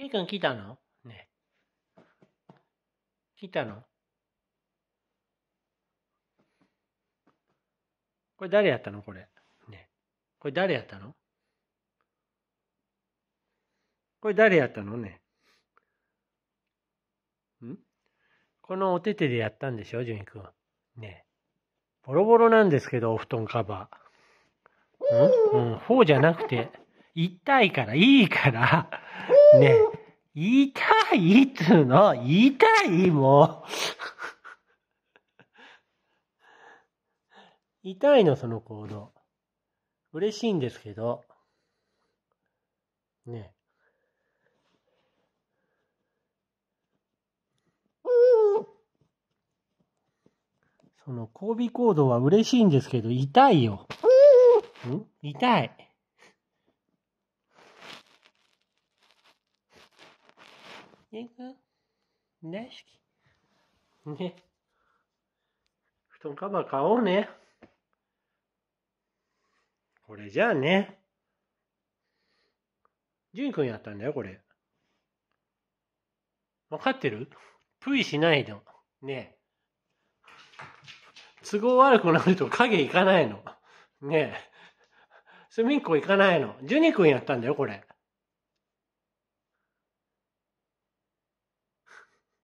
ゆいくん来たのね。来たのこれ誰やったのこれ。ね。これ誰やったのこれ誰やったのね。んこのお手手でやったんでしょ、淳くん。ね。ボロボロなんですけど、お布団カバー。んうん、ーじゃなくて、痛いから、いいから、ね痛いっつうの痛いもう痛いの、その行動。嬉しいんですけど。ねその交尾行動は嬉しいんですけど、痛いよ。ん痛い。niego deszki. Nie. 布団カバー買おうね。これじゃあね。ジュン君やったんだよ、これ。わかってるプイしないの。ね都合悪くなると影いかないの。ねえ。隅っこいかないの。ジュニ君やったんだよ、これ。